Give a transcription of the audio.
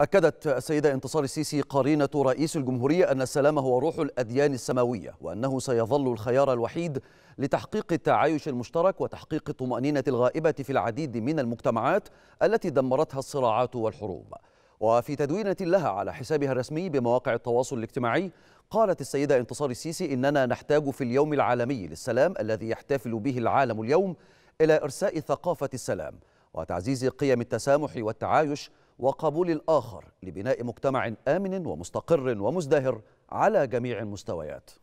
أكدت السيدة انتصار السيسي قرينة رئيس الجمهورية أن السلام هو روح الأديان السماوية وأنه سيظل الخيار الوحيد لتحقيق التعايش المشترك وتحقيق الطمأنينة الغائبة في العديد من المجتمعات التي دمرتها الصراعات والحروب وفي تدوينة لها على حسابها الرسمي بمواقع التواصل الاجتماعي قالت السيدة انتصار السيسي إننا نحتاج في اليوم العالمي للسلام الذي يحتفل به العالم اليوم إلى إرساء ثقافة السلام وتعزيز قيم التسامح والتعايش وقبول الآخر لبناء مجتمع آمن ومستقر ومزدهر على جميع المستويات